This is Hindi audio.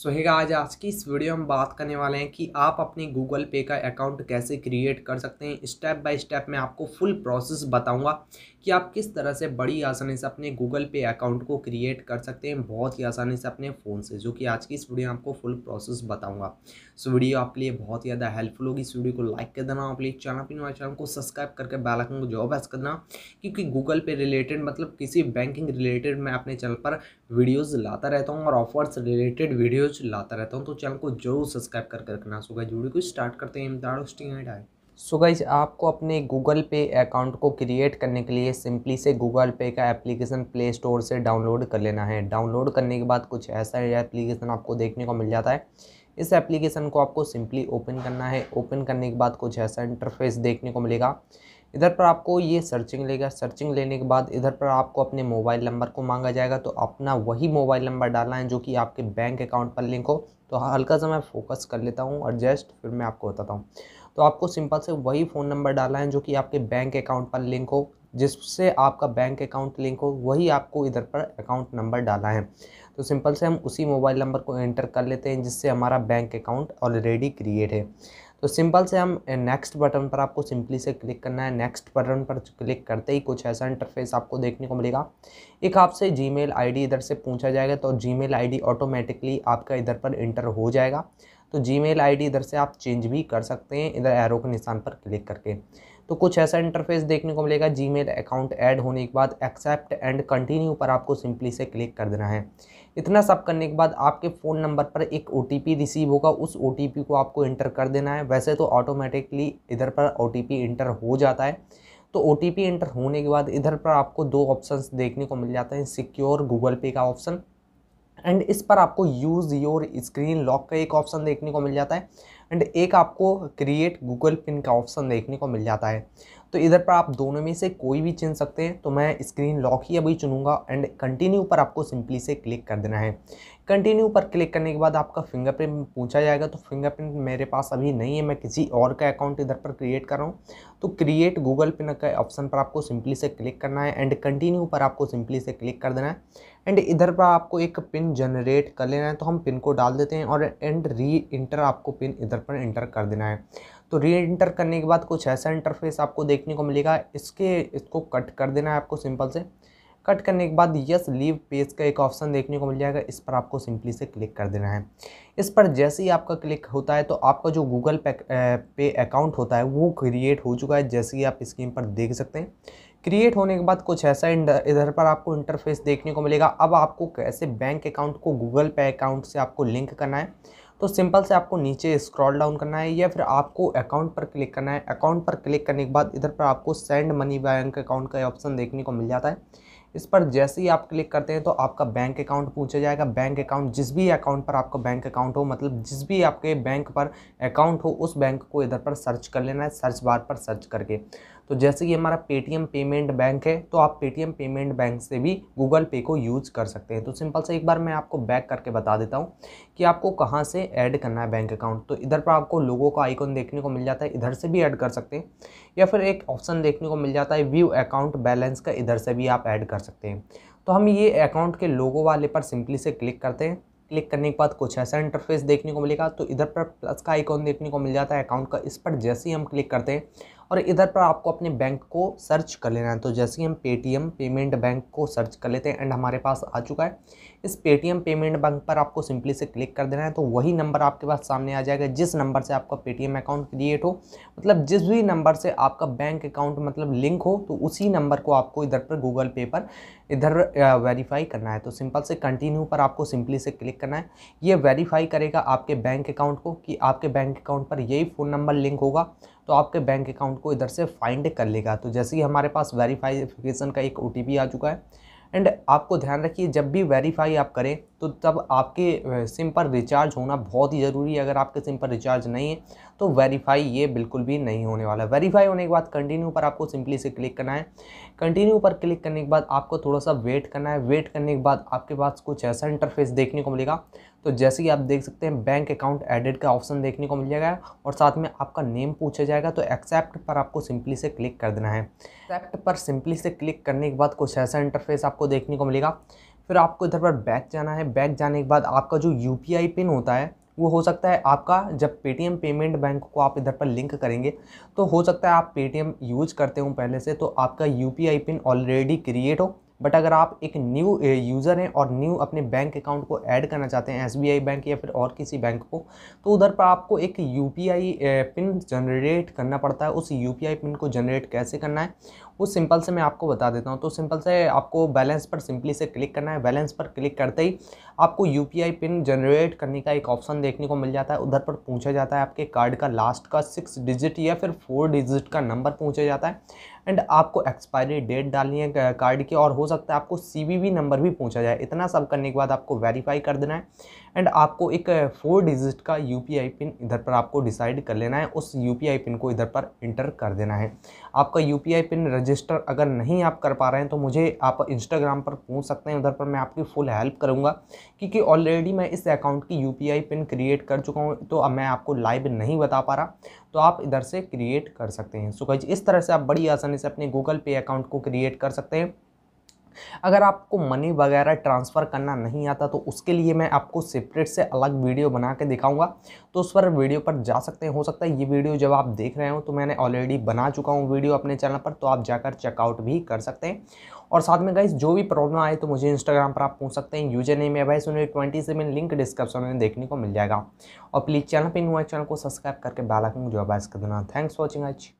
सो हेगा आज आज की इस वीडियो में बात करने वाले हैं कि आप अपने गूगल पे का अकाउंट कैसे क्रिएट कर सकते हैं स्टेप बाय स्टेप मैं आपको फुल प्रोसेस बताऊंगा कि आप किस तरह से बड़ी आसानी से अपने गूगल पे अकाउंट को क्रिएट कर सकते हैं बहुत ही आसानी से अपने फ़ोन से जो कि आज की इस वीडियो में आपको फुल प्रोसेस बताऊँगा सो वीडियो आपके लिए बहुत ज़्यादा हेल्पफुल होगी इस वीडियो को लाइक कर देना आप चैनल पर हमारे चैनल को सब्सक्राइब करके बेलाइकन को जो प्रेस करना क्योंकि गूगल पे रिलेटेड मतलब किसी बैंकिंग रिलेटेड मैं अपने चैनल पर वीडियोज़ लाता रहता हूँ और ऑफर्स रिलेटेड वीडियो वीडियोज लाता रहता हूँ तो चैनल को जरूर सब्सक्राइब करके रखना सो गाइज वीडियो को स्टार्ट करते हैं इमदार hosting and I so guys आपको अपने गूगल पे अकाउंट को क्रिएट करने के लिए सिंपली से गूगल पे का एप्लीकेशन प्ले स्टोर से डाउनलोड कर लेना है डाउनलोड करने के बाद कुछ ऐसा एप्लीकेशन आपको देखने को मिल जाता है इस एप्लीकेशन को आपको सिंपली ओपन करना है ओपन करने के बाद कुछ ऐसा इंटरफेस देखने को मिलेगा इधर पर आपको ये सर्चिंग लेगा सर्चिंग लेने के बाद इधर पर आपको अपने मोबाइल नंबर को मांगा जाएगा तो अपना वही मोबाइल नंबर डालना है जो कि आपके बैंक अकाउंट पर लिंक हो तो हल्का सा मैं फोकस कर लेता हूँ एडजस्ट फिर मैं आपको बताता हूँ तो आपको सिंपल से वही फ़ोन नंबर डालना है जो कि आपके बैंक अकाउंट पर लिंक हो जिससे आपका बैंक अकाउंट लिंक हो वही आपको इधर पर अकाउंट नंबर डाला है तो सिंपल से हम उसी मोबाइल नंबर को एंटर कर लेते हैं जिससे हमारा बैंक अकाउंट ऑलरेडी क्रिएट है तो सिंपल से हम नेक्स्ट बटन पर आपको सिंपली से क्लिक करना है नेक्स्ट बटन पर क्लिक करते ही कुछ ऐसा इंटरफेस आपको देखने को मिलेगा एक आपसे जी मेल इधर से पूछा जाएगा तो जी मेल ऑटोमेटिकली आपका इधर पर इंटर हो जाएगा तो जी मेल इधर से आप चेंज भी कर सकते हैं इधर एरो के निशान पर क्लिक करके तो कुछ ऐसा इंटरफेस देखने को मिलेगा जी अकाउंट ऐड होने के बाद एक्सेप्ट एंड कंटिन्यू पर आपको सिंपली से क्लिक कर देना है इतना सब करने के बाद आपके फ़ोन नंबर पर एक ओ रिसीव होगा उस ओ को आपको इंटर कर देना है वैसे तो ऑटोमेटिकली इधर पर ओ इंटर हो जाता है तो ओ इंटर होने के बाद इधर पर आपको दो ऑप्शंस देखने को मिल जाते हैं सिक्योर गूगल पे का ऑप्शन एंड इस पर आपको यूज़ योर स्क्रीन लॉक का एक ऑप्शन देखने को मिल जाता है एंड एक आपको क्रिएट गूगल पिन का ऑप्शन देखने को मिल जाता है तो इधर पर आप दोनों में से कोई भी चुन सकते हैं तो मैं स्क्रीन लॉक ही अभी चुनूंगा एंड कंटिन्यू पर आपको सिंपली से क्लिक कर देना है कंटिन्यू पर क्लिक करने के बाद आपका फिंगरप्रिंट पूछा जाएगा तो फिंगरप्रिंट मेरे पास अभी नहीं है मैं किसी और का अकाउंट इधर पर क्रिएट कर रहा हूँ तो क्रिएट गूगल पिन का ऑप्शन पर आपको सिंपली से क्लिक करना है एंड कंटिन्यू पर आपको सिंपली से क्लिक कर देना है एंड इधर पर आपको एक पिन जनरेट कर लेना है तो हम पिन को डाल देते हैं और एंड री इंटर आपको पिन इधर पर इंटर कर देना है तो री इंटर करने के बाद कुछ ऐसा इंटरफेस आपको देखने को मिलेगा इसके इसको कट कर देना है आपको सिंपल से कट करने के बाद यस लीव पेज का एक ऑप्शन देखने को मिल जाएगा इस पर आपको सिंपली से क्लिक कर देना है इस पर जैसे ही आपका क्लिक होता है तो आपका जो गूगल पे, पे अकाउंट होता है वो क्रिएट हो चुका है जैसे कि आप स्क्रीन पर देख सकते हैं क्रिएट होने के बाद कुछ ऐसा इधर पर आपको इंटरफेस देखने को मिलेगा अब आपको कैसे बैंक अकाउंट को गूगल पे अकाउंट से आपको लिंक करना है तो सिंपल से आपको नीचे स्क्रॉल डाउन करना है या फिर आपको अकाउंट पर क्लिक करना है अकाउंट पर क्लिक करने के बाद इधर पर आपको सेंड मनी बैंक अकाउंट का ऑप्शन देखने को मिल जाता है इस पर जैसे ही आप क्लिक करते हैं तो आपका बैंक अकाउंट पूछा जाएगा बैंक अकाउंट जिस भी अकाउंट पर आपका बैंक अकाउंट हो मतलब जिस भी आपके बैंक पर अकाउंट हो उस बैंक को इधर पर सर्च कर लेना है सर्च बार पर सर्च करके तो जैसे कि हमारा पेटीएम पेमेंट बैंक है तो आप पेटीएम पेमेंट बैंक से भी गूगल पे को यूज़ कर सकते हैं तो सिंपल से एक बार मैं आपको बैक करके बता देता हूँ कि आपको कहाँ से ऐड करना है बैंक अकाउंट तो इधर पर आपको लोगों का आइकॉन देखने को मिल जाता है इधर से भी ऐड कर सकते हैं या फिर एक ऑप्शन देखने को मिल जाता है व्यू अकाउंट बैलेंस का इधर से भी आप ऐड कर सकते हैं तो हम ये अकाउंट के लोगों वाले पर सिंपली से क्लिक करते हैं क्लिक करने के बाद कुछ ऐसा इंटरफेस देखने को मिलेगा तो इधर पर प्लस का आइकॉन देखने को मिल जाता है अकाउंट का इस पर जैसे ही हम क्लिक करते हैं और इधर पर आपको अपने बैंक को सर्च कर लेना है तो जैसे ही हम पेटीएम पेमेंट बैंक को सर्च कर लेते हैं एंड हमारे पास आ चुका है इस पेटीएम पेमेंट बैंक पर आपको सिंपली से क्लिक कर देना है तो वही नंबर आपके पास सामने आ जाएगा जिस नंबर से आपका पेटीएम अकाउंट क्रिएट हो मतलब जिस भी नंबर से आपका बैंक अकाउंट मतलब लिंक हो तो उसी नंबर को आपको इधर पर गूगल पे पर इधर वेरीफाई करना है तो सिंपल से कंटिन्यू पर आपको सिंपली से क्लिक करना है ये वेरीफाई करेगा आपके बैंक अकाउंट को कि आपके बैंक अकाउंट पर यही फ़ोन नंबर लिंक होगा तो आपके बैंक अकाउंट को इधर से फाइंड कर लेगा तो जैसे ही हमारे पास वेरीफाइफिकेशन का एक ओ आ चुका है एंड आपको ध्यान रखिए जब भी वेरीफाई आप करें तो तब आपके सिम पर रिचार्ज होना बहुत ही ज़रूरी है अगर आपके सिम पर रिचार्ज नहीं है तो वेरीफाई ये बिल्कुल भी नहीं होने वाला है वेरीफाई होने के बाद कंटिन्यू पर आपको सिंपली से क्लिक करना है कंटिन्यू पर क्लिक करने के बाद आपको थोड़ा सा वेट करना है वेट करने के बाद आपके पास कुछ ऐसा इंटरफेस देखने को मिलेगा तो जैसे कि आप देख सकते हैं बैंक अकाउंट एडिट का ऑप्शन देखने को मिल जाएगा और साथ में आपका नेम पूछा जाएगा तो एक्सेप्ट पर आपको सिंपली से क्लिक कर देना है एक्सेप्ट पर सिंपली से क्लिक करने के बाद कुछ ऐसा इंटरफेस आपको देखने को मिलेगा फिर आपको इधर पर बैक जाना है बैक जाने के बाद आपका जो यू पिन होता है वो हो सकता है आपका जब पेटीएम पेमेंट बैंक को आप इधर पर लिंक करेंगे तो हो सकता है आप पेटीएम यूज करते हो पहले से तो आपका यू पिन ऑलरेडी क्रिएट हो बट अगर आप एक न्यू यूज़र हैं और न्यू अपने बैंक अकाउंट को ऐड करना चाहते हैं एसबीआई बैंक या फिर और किसी बैंक को तो उधर पर आपको एक यूपीआई पिन जनरेट करना पड़ता है उस यूपीआई पिन को जनरेट कैसे करना है वो सिंपल से मैं आपको बता देता हूँ तो सिंपल से आपको बैलेंस पर सिंपली से क्लिक करना है बैलेंस पर क्लिक करते ही आपको यू पिन जनरेट करने का एक ऑप्शन देखने को मिल जाता है उधर पर पूछा जाता है आपके कार्ड का लास्ट का सिक्स डिजिट या फिर फोर डिजिट का नंबर पूछा जाता है एंड आपको एक्सपायरी डेट डालनी है कार्ड की और हो सकता है आपको सी नंबर भी पूछा जाए इतना सब करने के बाद आपको वेरीफाई कर देना है एंड आपको एक फोर डिजिट का यू पिन इधर पर आपको डिसाइड कर लेना है उस यू पिन को इधर पर इंटर कर देना है आपका यू पिन रजिस्टर अगर नहीं आप कर पा रहे हैं तो मुझे आप इंस्टाग्राम पर पूछ सकते हैं उधर पर मैं आपकी फुल हेल्प करूँगा क्योंकि ऑलरेडी मैं इस अकाउंट की यू पिन क्रिएट कर चुका हूँ तो अब मैं आपको लाइव नहीं बता पा रहा तो आप इधर से क्रिएट कर सकते हैं सो so, इस तरह से आप बड़ी आसानी से अपने गूगल पे अकाउंट को क्रिएट कर सकते हैं अगर आपको मनी वगैरह ट्रांसफ़र करना नहीं आता तो उसके लिए मैं आपको सेपरेट से अलग वीडियो बना के दिखाऊँगा तो उस पर वीडियो पर जा सकते हैं हो सकता है ये वीडियो जब आप देख रहे हो तो मैंने ऑलरेडी बना चुका हूँ वीडियो अपने चैनल पर तो आप जाकर चेकआउट भी कर सकते हैं और साथ में गाइज जो भी प्रॉब्लम आए तो मुझे इंस्टाग्राम पर आप पूछ सकते हैं यूजर नेम है भाई सुनिए ट्वेंटी सेवन लिंक डिस्क्रिप्शन में देखने को मिल जाएगा और प्लीज़ चैनल पर न्यू चैनल को सब्सक्राइब करके बेल आइकन जो है बाइस कर देना थैंक्स वॉचिंग अच्छी